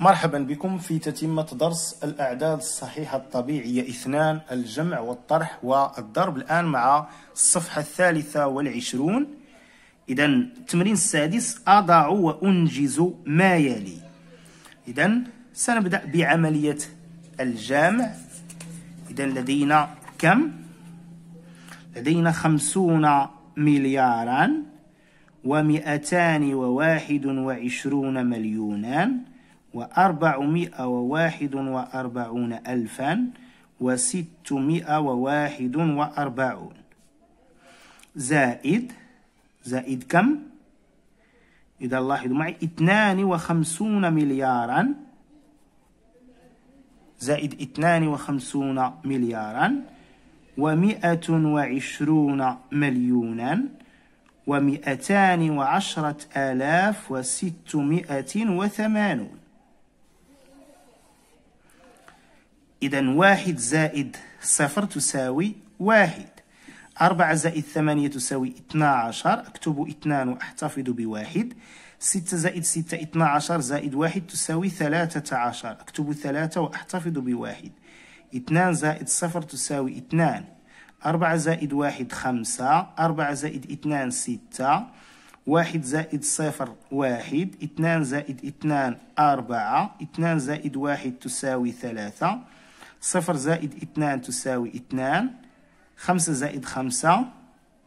مرحبا بكم في تتمة درس الأعداد الصحيحة الطبيعية اثنان الجمع والطرح والضرب الآن مع الصفحة الثالثة والعشرون إذا التمرين السادس أضع وأنجز ما يلي إذا سنبدأ بعملية الجامع إذا لدينا كم؟ لدينا خمسون مليارا ومئتان وواحد وعشرون مليونان وأربعمائة وواحد وأربعون ألفا وستمائة وواحد وأربعون زائد زائد كم؟ إذا لاحظوا معي اثنان وخمسون مليارا زائد اثنان وخمسون مليارا ومئة وعشرون مليونا ومئتان وعشرة آلاف وستمائة وثمانون إذا واحد زائد صفر تساوي واحد أربعة زائد ثمانية تساوي اثنا عشر أكتب اثنان وأحتفظ بواحد ستة زائد ستة اثنا عشر زائد واحد تساوي ثلاثة عشر أكتب ثلاثة وأحتفظ بواحد اثنان زائد صفر تساوي اثنان أربعة زائد واحد خمسة أربعة زائد اثنان ستة واحد زائد صفر واحد اثنان زائد اثنان أربعة اثنان زائد واحد تساوي ثلاثة صفر زائد اثنان تساوي اثنان خمسة زائد خمسة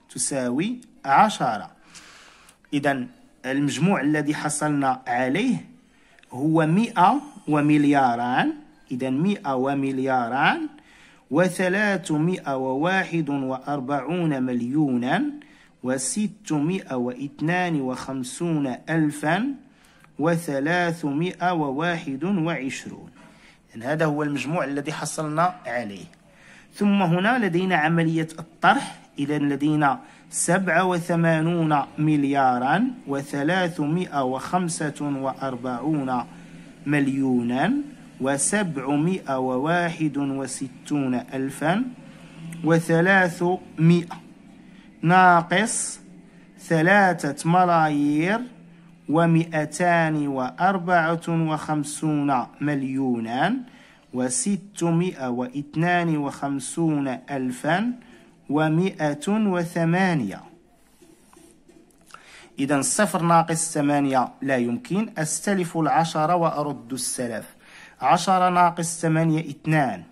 تساوي عشرة إذا المجموع الذي حصلنا عليه هو مئة وملياران إذا مئة وملياران وثلاثمائة وواحد وأربعون مليونا وستمائة واثنان وخمسون ألفا وثلاثمائة وواحد وعشرون هذا هو المجموع الذي حصلنا عليه ثم هنا لدينا عملية الطرح إذا لدينا 87 مليارا و345 مليونا و761 ألفا و300 ناقص ثلاثة ملايير ومئتان وأربعة وخمسون مليوناً وستمائة واثنان وخمسون ألفا ومائة وثمانية إذا صفر ناقص ثمانية لا يمكن أستلف العشرة وأرد السلف عشرة ناقص ثمانية اثنان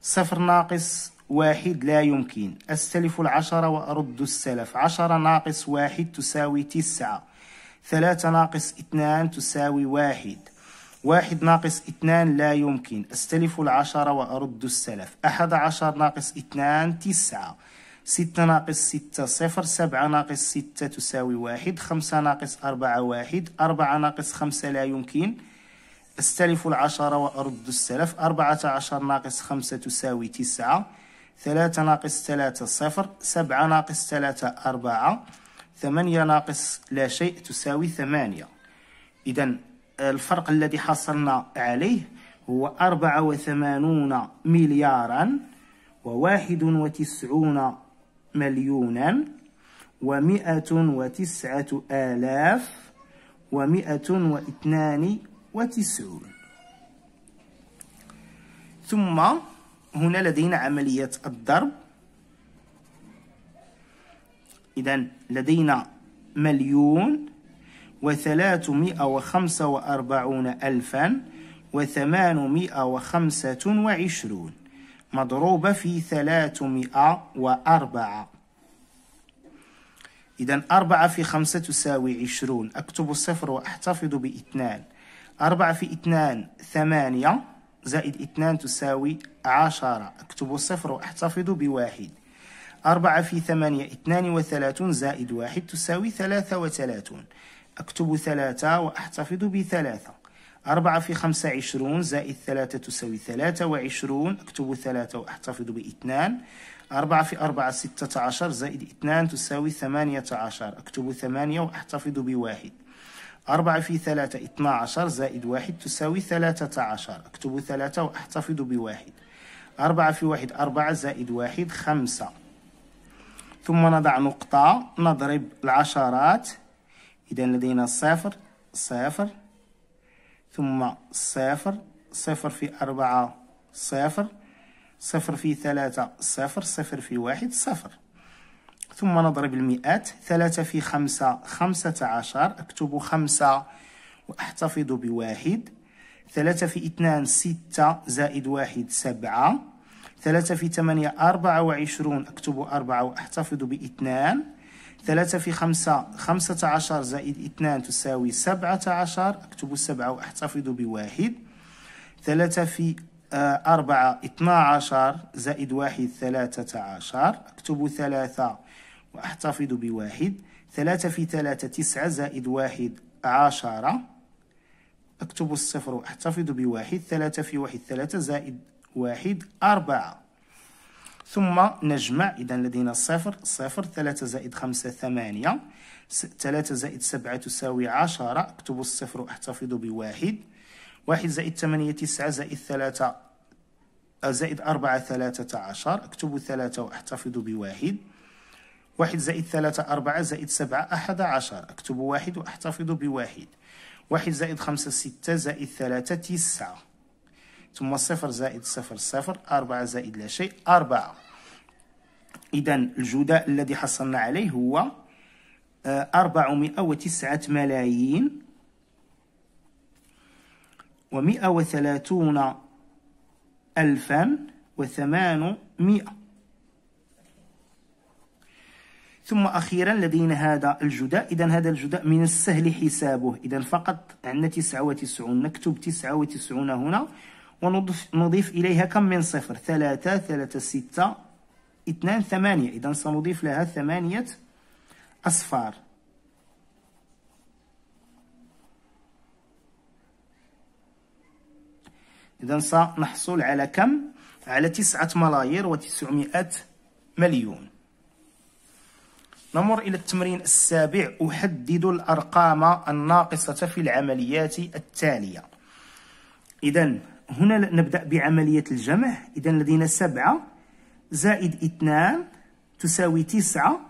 صفر ناقص واحد لا يمكن أستلف العشرة وأرد السلف عشرة ناقص واحد تساوي تسعة ثلاثة ناقص اثنان تساوي واحد واحد ناقص اثنان لا يمكن أستلف العشرة وأرد السلف أحد عشر ناقص اثنان تسعة ستة ناقص ستة صفر سبعة ناقص ستة تساوي واحد خمسة ناقص أربعة واحد أربعة ناقص خمسة لا يمكن أستلف العشرة وأرد السلف أربعة عشر ناقص خمسة تساوي تسعة ثلاثة ناقص ثلاثة صفر سبعة ناقص ثلاثة أربعة ثمانية ناقص لا شيء تساوي ثمانية إذا الفرق الذي حصلنا عليه هو 84 مليارا و91 مليونا و109 آلاف و192 ثم هنا لدينا عملية الضرب إذا لدينا مليون وثلاثمائة وخمسة وأربعون ألفا وثمانمائة وخمسة وعشرون مضروبة في ثلاثمائة وأربعة إذا أربعة في خمسة تساوي عشرون أكتب الصفر وأحتفظ باثنان أربعة في اثنان ثمانية زائد اثنان تساوي عشرة أكتب الصفر وأحتفظ بواحد أربعة في ثمانية اثنان وثلاثون زائد واحد تساوي ثلاثة وثلاثون أكتب ثلاثة وأحتفظ بثلاثة أربعة في خمسة عشرون زائد ثلاثة تساوي ثلاثة وعشرون أكتب ثلاثة وأحتفظ باثنان أربعة في أربعة ستة عشر زائد اثنان تساوي ثمانية عشر أكتب ثمانية وأحتفظ بواحد أربعة في ثلاثة اثنا عشر زائد واحد تساوي ثلاثة عشر أكتب ثلاثة وأحتفظ بواحد أربعة في واحد أربعة زائد واحد خمسة ثم نضع نقطة نضرب العشرات إذا لدينا صفر صفر ثم صفر صفر في أربعة صفر صفر في ثلاثة صفر صفر في واحد صفر ثم نضرب المئات ثلاثة في خمسة خمسة عشر أكتب خمسة وأحتفظ بواحد ثلاثة في اثنان ستة زائد واحد سبعة ثلاثة في ثمانية أربعة وعشرون أكتب أربعة وأحتفظ باثنان ثلاثة في خمسة خمسة عشر زائد اثنان تساوي سبعة عشر اكتبوا سبعة وأحتفظ بواحد ثلاثة في آه، أربعة اثنا عشر زائد واحد ثلاثة عشر اكتبوا ثلاثة وأحتفظ بواحد ثلاثة في ثلاثة تسعة زائد واحد عشرة اكتبوا الصفر وأحتفظ بواحد ثلاثة في واحد ثلاثة زائد واحد أربعة ثم نجمع إذا لدينا صفر صفر ثلاثة زائد خمسة ثمانية ثلاثة زائد سبعة تساوي عشرة اكتبوا الصفر واحتفظوا بواحد واحد زائد ثمانية تسعة زائد ثلاثة آه، زائد أربعة ثلاثة عشر اكتبوا ثلاثة واحتفظوا بواحد واحد زائد ثلاثة أربعة زائد سبعة أحد عشر اكتبوا واحد واحتفظوا بواحد واحد زائد خمسة ستة زائد ثلاثة تسعة ثم صفر زائد صفر صفر أربعة زائد لا شيء أربعة إذا الجداء الذي حصلنا عليه هو آه، أربعمائة وتسعة ملايين ومائة وثلاثون ألفا وثمانمائة ثم أخيرا لدينا هذا الجداء إذا هذا الجداء من السهل حسابه إذا فقط عندنا تسعة وتسعون نكتب تسعة وتسعون هنا ونضيف نضيف إليها كم من صفر ثلاثة ثلاثة ستة اثنان ثمانية إذا سنضيف لها ثمانية أصفار إذا سنحصل على كم؟ على تسعة ملايير وتسعمائة مليون نمر إلى التمرين السابع أحدد الأرقام الناقصة في العمليات التالية إذا هنا نبدأ بعملية الجمع إذا لدينا سبعة زائد اثنان تساوي تسعة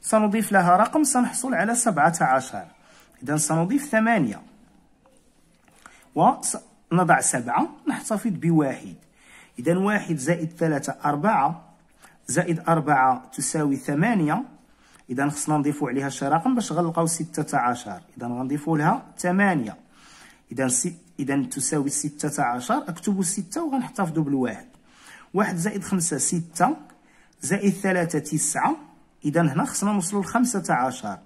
سنضيف لها رقم سنحصل على سبعة عشر إذا سنضيف ثمانية ونضع سبعة نحتفظ بواحد إذا واحد زائد ثلاثة أربعة زائد أربعة تساوي ثمانية إذا خصنا نضيفو عليها شي رقم باش غنلقاو ستة عشر إذا غنضيفو لها ثمانية إذا ست إذا تساوي ستة عشر أكتب ستة وغنحتفظ بالواحد واحد زائد خمسة ستة زائد ثلاثة تسعة إذا هنا خصنا نوصلو لخمسة عشر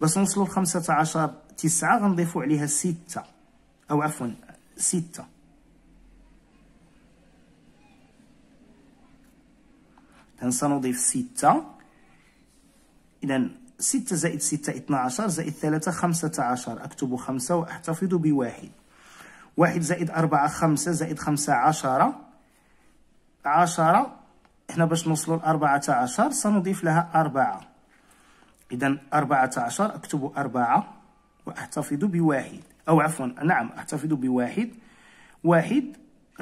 باش نوصلو لخمسة عشر تسعة غنضيفو عليها ستة أو عفوا ستة إذا سنضيف ستة إذا ستة زائد ستة اثنا عشر زائد ثلاثة خمسة عشر أكتب خمسة وأحتفظ بواحد واحد زائد أربعة خمسة زائد خمسة عشرة عشرة احنا باش نوصلوا لأربعة عشر سنضيف لها أربعة إذا أربعة عشر أكتب أربعة وأحتفظ بواحد أو عفوا نعم أحتفظ بواحد واحد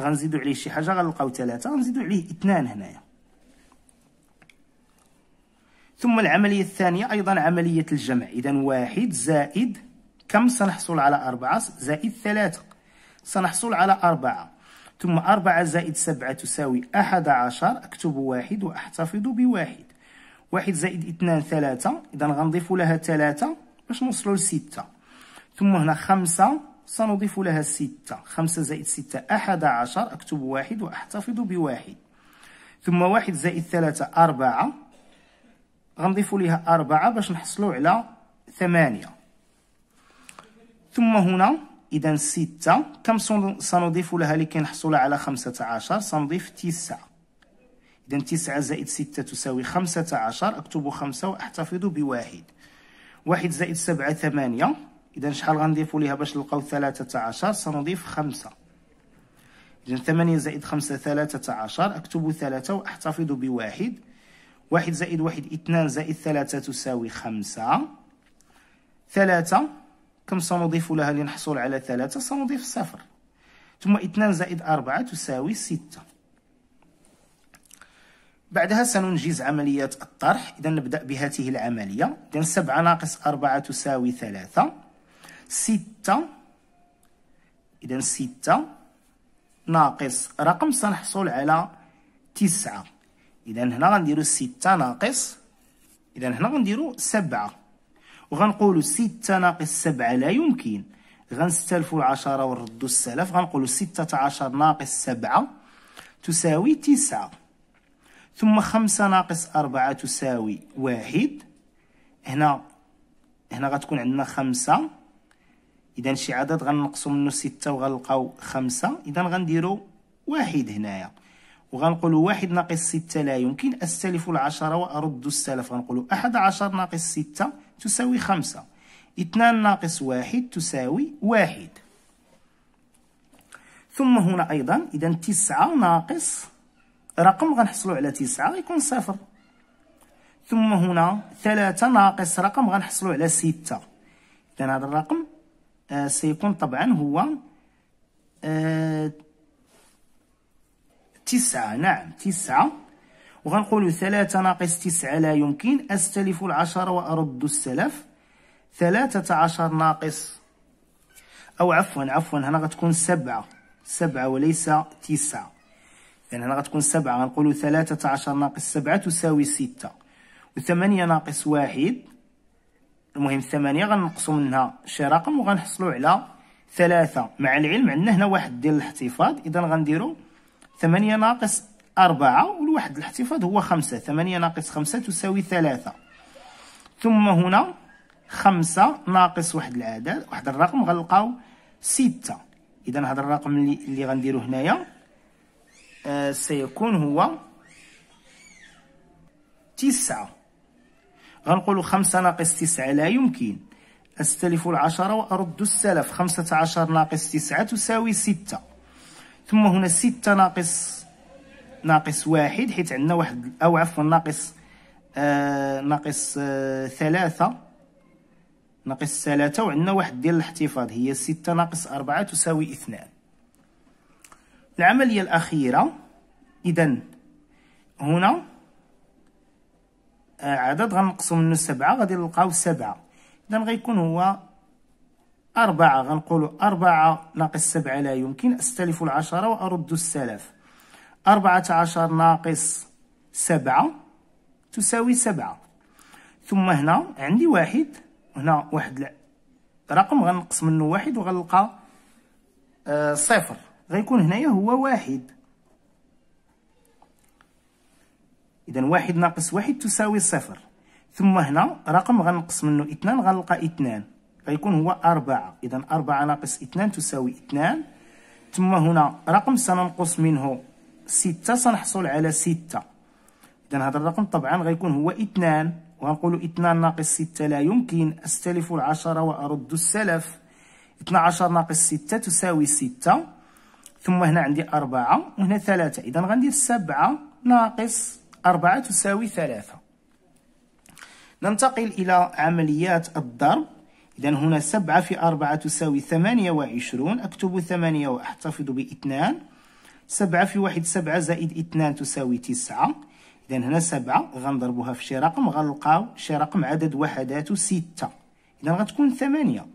غنزيدو عليه شي حاجة غنلقاو ثلاثة غنزيدو عليه اثنان هنايا ثم العملية الثانية أيضا عملية الجمع إذا واحد زائد كم سنحصل على أربعة زائد ثلاثة سنحصل على أربعة ثم أربعة زائد سبعة تساوي أحد عشر أكتب واحد وأحتفظ بواحد واحد زائد اثنان ثلاثة إذا غنضيف لها ثلاثة باش نوصلوا لستة ثم هنا خمسة سنضيف لها ستة خمسة زائد ستة أحد عشر أكتب واحد وأحتفظ بواحد ثم واحد زائد ثلاثة أربعة غنضيف لها أربعة باش نحصلوا على ثمانية ثم هنا إذا ستة كم سنضيف لها لكي نحصل على خمسة عشر سنضيف تسعة إذا تسعة زائد ستة تساوي خمسة عشر أكتب خمسة وأحتفظ بواحد واحد زائد سبعة ثمانية إذا شحال غنضيف لها باش نلقاو ثلاثة عشر سنضيف خمسة إذا ثمانية زائد خمسة ثلاثة عشر أكتب ثلاثة وأحتفظ بواحد واحد زائد واحد اثنان زائد ثلاثة تساوي خمسة ثلاثة كم سنضيف لها لنحصل على ثلاثة سنضيف صفر ثم اثنان زائد أربعة تساوي ستة بعدها سننجز عملية الطرح إذا نبدأ بهذه العملية إذا سبعة ناقص أربعة تساوي ثلاثة ستة إذا ستة ناقص رقم سنحصل على تسعة إذا هنا غنديرو ستة ناقص إذا هنا غنديرو سبعة وغنقولوا ستة ناقص سبعة لا يمكن غنستلفوا العشرة ونردوا السلف غنقولوا ستة عشر ناقص سبعة تساوي تسعة ثم خمسة ناقص أربعة تساوي واحد هنا هنا غتكون عندنا خمسة إذا شي عدد غنقصو منو ستة وغنلقاو خمسة إذا غنديرو واحد هنايا وغنقولو واحد ناقص ستة لا يمكن أستلف العشرة وأرد السلف غنقولو أحد عشر ناقص ستة تساوي خمسة اثنان ناقص واحد تساوي واحد ثم هنا أيضا إذا تسعة ناقص رقم غنحصلو على تسعة يكون صفر ثم هنا ثلاثة ناقص رقم غنحصلو على ستة إذا هذا الرقم آه سيكون طبعا هو آه تسعة نعم تسعة وغنقولوا ثلاثة ناقص تسعة لا يمكن أستلف العشرة وأرد السلف ثلاثة عشر ناقص أو عفوا عفوا هنا غتكون سبعة سبعة وليس تسعة لأن يعني هنا غتكون سبعة غنقولوا ثلاثة عشر ناقص سبعة تساوي ستة وثمانية ناقص واحد المهم ثمانية غنقصوا منها شي رقم وغنحصلوا على ثلاثة مع العلم عندنا هنا واحد ديال الاحتفاظ إذا غنديروا ثمانية ناقص أربعة والواحد الاحتفاظ هو خمسة ثمانية ناقص خمسة تساوي ثلاثة ثم هنا خمسة ناقص واحد العدد واحد الرقم غنلقاو ستة إذا هذا الرقم اللي, اللي غنديرو هنايا آه سيكون هو تسعة غنقولو خمسة ناقص تسعة لا يمكن أستلف العشرة وأرد السلف خمسة عشر ناقص تسعة تساوي ستة ثم هنا ستة ناقص ناقص واحد حيت عندنا واحد او عفوا ناقص آه ناقص آه ثلاثة ناقص ثلاثة وعندنا واحد ديال الاحتفاظ هي ستة ناقص أربعة تساوي اثنان العملية الأخيرة إذا هنا آه عدد غنقصو منه سبعة غادي نلقاو سبعة إذا غيكون هو أربعة غنقولو أربعة ناقص سبعة لا يمكن أستلف العشرة وأرد السلف أربعة عشر ناقص سبعة تساوي سبعة ثم هنا عندي واحد هنا واحد رقم غنقص منه واحد وغنلقى آه صفر غيكون هنايا هو واحد إذا واحد ناقص واحد تساوي صفر ثم هنا رقم غنقص منه اثنان غنلقى اثنان غيكون هو أربعة إذا أربعة ناقص اثنان تساوي اثنان ثم هنا رقم سننقص منه ستة سنحصل على ستة إذا هذا الرقم طبعا غيكون هو اثنان ونقول اثنان ناقص ستة لا يمكن أستلف العشرة وأرد السلف عشر ناقص ستة تساوي ستة ثم هنا عندي أربعة وهنا ثلاثة إذا غندير سبعة ناقص أربعة تساوي ثلاثة ننتقل إلى عمليات الضرب إذا هنا سبعة في أربعة تساوي ثمانية وعشرون أكتب ثمانية وأحتفظ باثنان سبعة في واحد سبعة زائد اثنان تساوي تسعة إذا هنا سبعة غنضربوها في شي رقم غنلقاو شي رقم عدد وحداته ستة إذا غتكون ثمانية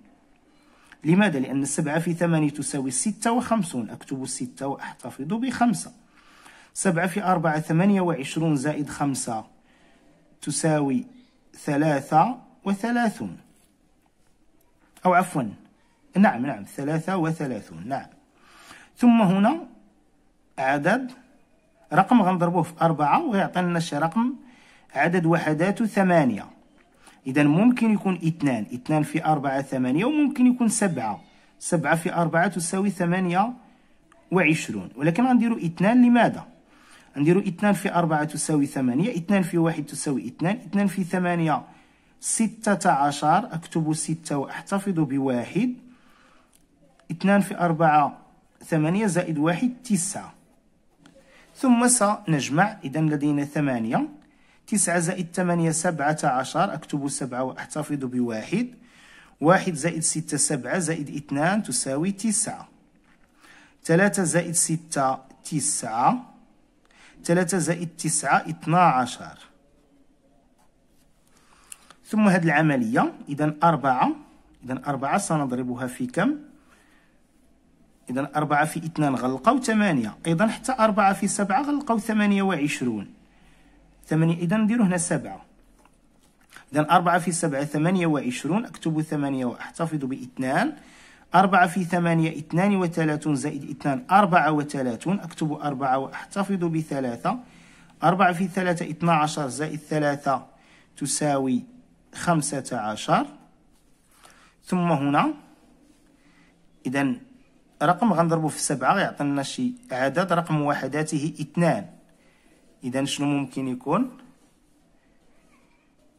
لماذا؟ لأن سبعة في ثمانية تساوي ستة وخمسون أكتب ستة وأحتفظ بخمسة سبعة في أربعة ثمانية وعشرون زائد خمسة تساوي ثلاثة وثلاثون أو عفوا نعم نعم ثلاثة وثلاثون نعم ثم هنا عدد رقم غنضربوه في أربعة ويعطينا لنا شي رقم عدد وحداته ثمانية إذا ممكن يكون اثنان اثنان في أربعة ثمانية وممكن يكون سبعة سبعة في أربعة تساوي ثمانية وعشرون ولكن غنديرو اثنان لماذا؟ غنديرو اثنان في أربعة تساوي ثمانية اثنان في واحد تساوي اثنان اثنان في ثمانية ستة عشر أكتب ستة وأحتفظ بواحد اثنان في أربعة ثمانية زائد واحد تسعة ثم سنجمع إذا لدينا ثمانية تسعة زائد ثمانية سبعة عشر أكتب سبعة وأحتفظ بواحد واحد زائد ستة سبعة زائد اثنان تساوي تسعة ثلاثة زائد ستة تسعة ثلاثة زائد تسعة اثنا عشر ثم هذه العملية إذا أربعة إذا أربعة سنضربها في كم؟ إذا أربعة في اثنان غلقوا ثمانية أيضا حتى أربعة في سبعة غلقوا ثمانية وعشرون ثمانية إذا نديرو هنا سبعة إذا أربعة في سبعة ثمانية وعشرون أكتب ثمانية وأحتفظ باثنان أربعة في ثمانية اثنان وثلاثون زائد اثنان أربعة وثلاثون أكتب أربعة وأحتفظ بثلاثة أربعة في ثلاثة اثنا عشر زائد ثلاثة تساوي خمسة عشر ثم هنا إذا رقم غنضربو في سبعة غيعطينا شي عدد رقم وحداته اثنان اذا شنو ممكن يكون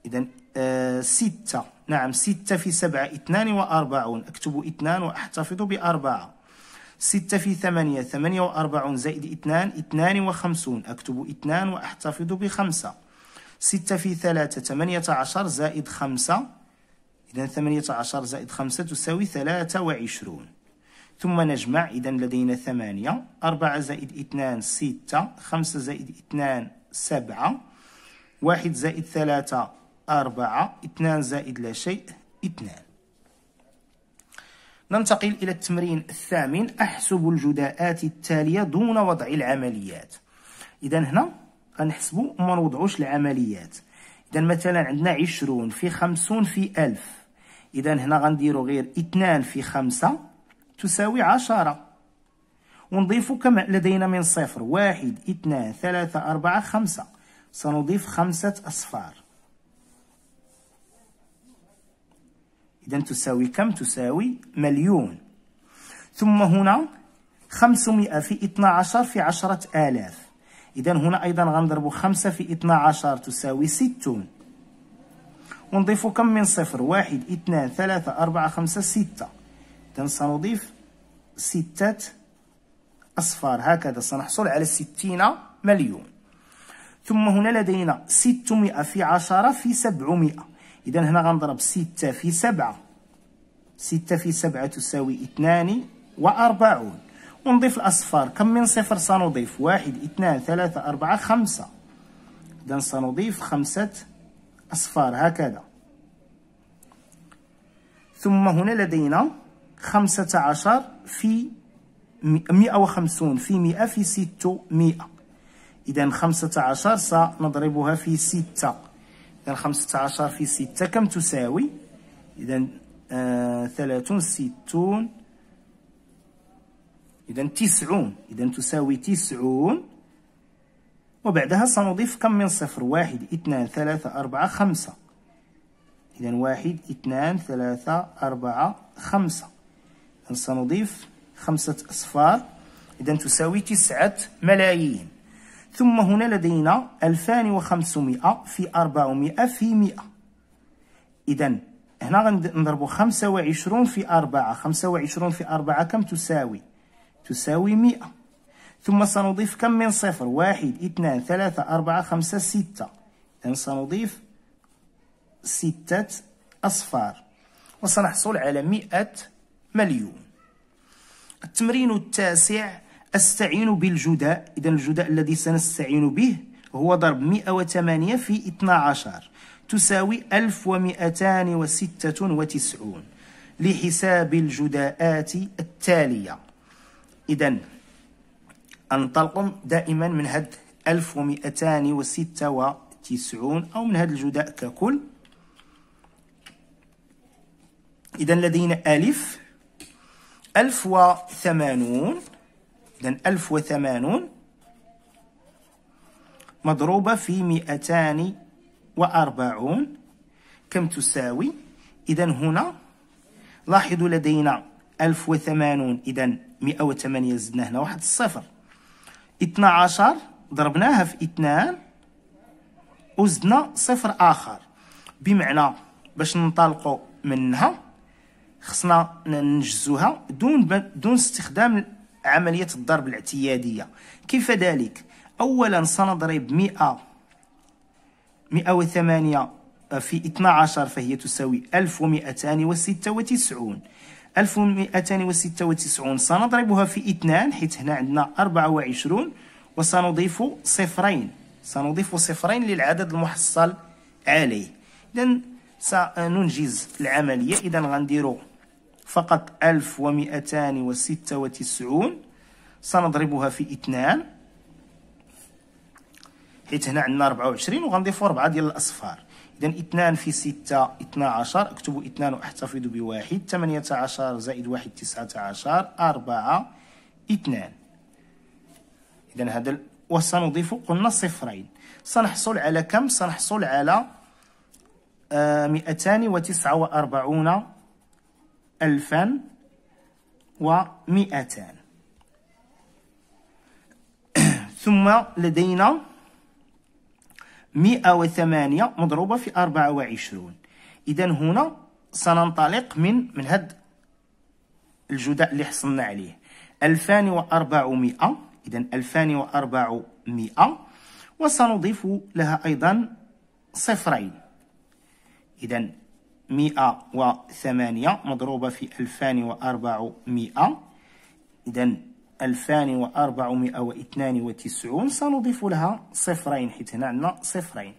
اذا آه ستة نعم ستة في سبعة اثنان واربعون اكتب اثنان واحتفظ باربعة ستة في ثمانية ثمانية واربعون زائد اثنان اثنان وخمسون اكتب اثنان واحتفظ بخمسة ستة في ثلاثة ثمانية عشر زائد خمسة إذا ثمانية عشر زائد خمسة تساوي ثلاثة وعشرون ثم نجمع إذا لدينا ثمانية أربعة زائد اثنان ستة خمسة زائد اثنان سبعة واحد زائد ثلاثة أربعة اثنان زائد لا شيء اثنان ننتقل إلى التمرين الثامن أحسب الجداءات التالية دون وضع العمليات إذا هنا غنحسب وما نوضعوش العمليات إذا مثلا عندنا عشرون في خمسون في ألف إذا هنا غنديرو غير اثنان في خمسة تساوي عشرة ونضيف كم لدينا من صفر واحد اثنان ثلاثة أربعة خمسة سنضيف خمسة أصفار إذا تساوي كم تساوي مليون ثم هنا خمسمائة في اثنا عشر في عشرة آلاف إذا هنا أيضا غنضرب خمسة في اثنا عشر تساوي ستون ونضيف كم من صفر واحد اثنان ثلاثة أربعة خمسة ستة إذا سنضيف ستة أصفار هكذا سنحصل على ستين مليون ثم هنا لدينا ستمائة في عشرة في سبعمائة إذا هنا غنضرب ستة في سبعة ستة في سبعة تساوي اثنان وأربعون ونضيف الأصفار كم من صفر سنضيف واحد اثنان ثلاثة أربعة خمسة إذا سنضيف خمسة أصفار هكذا ثم هنا لدينا خمسة عشر في مئة وخمسون في مئة في ستة مئة إذا خمسة عشر سنضربها في ستة إذا خمسة عشر في ستة كم تساوي إذا آه ثلاثون ستون إذا تسعون إذا تساوي تسعون وبعدها سنضيف كم من صفر واحد اثنان ثلاثة أربعة خمسة إذا واحد اثنان ثلاثة أربعة خمسة سنضيف خمسة أصفار إذا تساوي تسعة ملايين ثم هنا لدينا 2500 في 400 في 100 إذا هنا غنضربوا 25 في 4 25 في 4 كم تساوي تساوي 100 ثم سنضيف كم من صفر واحد اثنان ثلاثة أربعة خمسة ستة إذا سنضيف ستة أصفار وسنحصل على مئة مليون التمرين التاسع استعين بالجداء إذا الجداء الذي سنستعين به هو ضرب 108 في 12 تساوي 1296 لحساب الجداءات التالية إذا أنطلق دائما من هاد 1296 أو من هاد الجداء ككل إذا لدينا ألف ألف وثمانون إذا ألف وثمانون مضروبة في مئتان وأربعون كم تساوي إذا هنا لاحظوا لدينا ألف وثمانون إذا مئة وثمانية زدنا هنا واحد صفر اثنا عشر ضربناها في اثنان وزدنا صفر آخر بمعنى باش ننطلقوا منها خصنا ننجزوها دون دون استخدام عمليه الضرب الاعتياديه كيف ذلك اولا سنضرب 100 108 في 12 فهي تساوي 1296 1296 سنضربها في 2 حيث هنا عندنا 24 وسنضيف صفرين سنضيف صفرين للعدد المحصل عليه اذا سننجز العمليه اذا غنديروا فقط 1296 سنضربها في اثنان حيت هنا عندنا 24 وغنضيفوا 4 ديال الاصفار اذا 2 في 6 12 اكتبوا 2 واحتفظ بواحد 18 زائد 1 19 4 2 اذا هذا وسنضيف قلنا صفرين سنحصل على كم سنحصل على 249 آه، ألفا ومئتان ثم لدينا مئة وثمانية مضروبة في أربعة وعشرون إذن هنا سننطلق من من هاد الجداء اللي حصلنا عليه ألفان وأربعمائة إذن ألفان وأربعمائة وسنضيف لها أيضا صفرين إذن مئة وثمانية مضروبة في ألفان وأربعمائة إذا ألفان وأربعمائة واثنان وتسعون سنضيف لها صفرين حيت هنا عندنا صفرين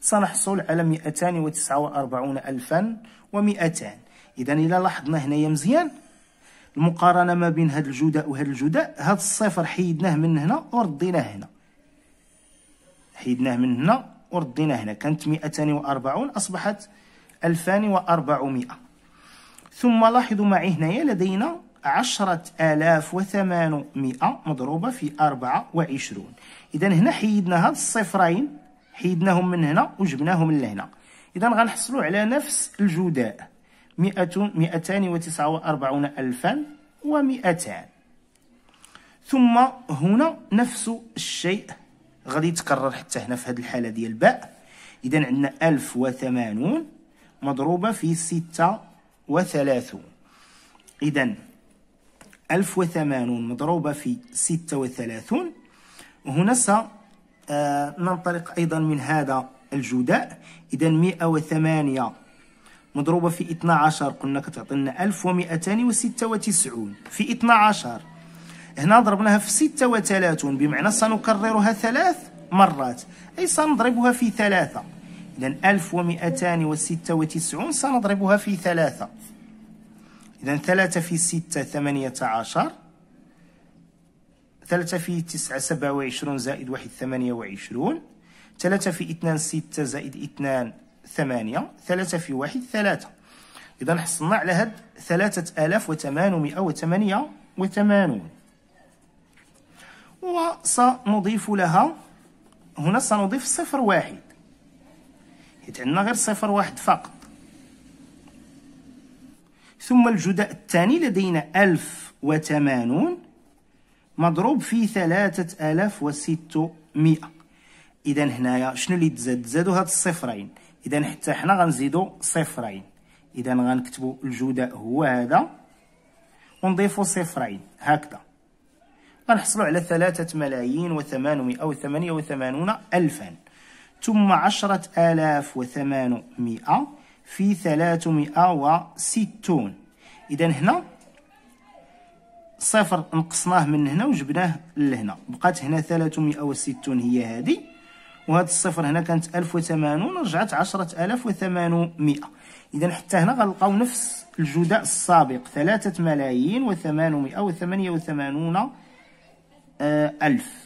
سنحصل على مئتان وتسعة وأربعون ألفا ومئتان إذا إلا لاحظنا هنا مزيان المقارنة ما بين هاد الجداء وهاد الجداء هاد الصفر حيدناه من هنا ورديناه هنا حيدناه من هنا ورديناه هنا كانت مئتان وأربعون أصبحت 2400 ثم لاحظوا معي هنايا لدينا 10800 مضروبة في 24 إذا هنا حيدنا هاد الصفرين حيدناهم من هنا وجبناهم لهنا إذا غنحصلوا على نفس الجداء 200 249 ألفا و200 ثم هنا نفس الشيء غادي يتكرر حتى هنا في هذه الحالة ديال باء إذا عندنا 1080 مضروبة في ستة وثلاثون إذا ألف وثمانون مضروبة في ستة وثلاثون هنا سننطلق آه، أيضا من هذا الجداء إذا مئة وثمانية مضروبة في 12 قلنا كتعطينا 1296 في 12 هنا ضربناها في 36 بمعنى سنكررها ثلاث مرات أي سنضربها في ثلاثة إذا 1296 سنضربها في ثلاثة إذا ثلاثة في ستة ثمانية عشر ثلاثة في تسعة سبعة وعشرون زائد واحد ثمانية وعشرون ثلاثة في اثنان ستة زائد اثنان ثمانية ثلاثة في واحد ثلاثة إذا حصلنا على هاد ثلاثة آلاف وثمانمائة وثمانية وثمانون وسنضيف لها هنا سنضيف صفر واحد حيت عندنا غير صفر واحد فقط ثم الجداء الثاني لدينا ألف وثمانون مضروب في ثلاثة ألاف وستمائة إذا هنايا شنو اللي تزاد زادوا هاد الصفرين إذا حتى حنا غنزيدو صفرين إذا غنكتبو الجداء هو هذا ونضيفوا صفرين هكذا غنحصلو على ثلاثة ملايين وثمانمائة وثمانية وثمانون ألفاً ثم عشرة آلاف وثمانمائة في ثلاثمائة وستون إذا هنا صفر نقصناه من هنا وجبناه لهنا بقات هنا وستون هي هذه وهذا الصفر هنا كانت وثمانون رجعت عشرة آلاف وثمانمائة اذا حتى هنا غنلقاو نفس الجداء السابق ثلاثة ملايين و وثمانية وثمانون آه، الف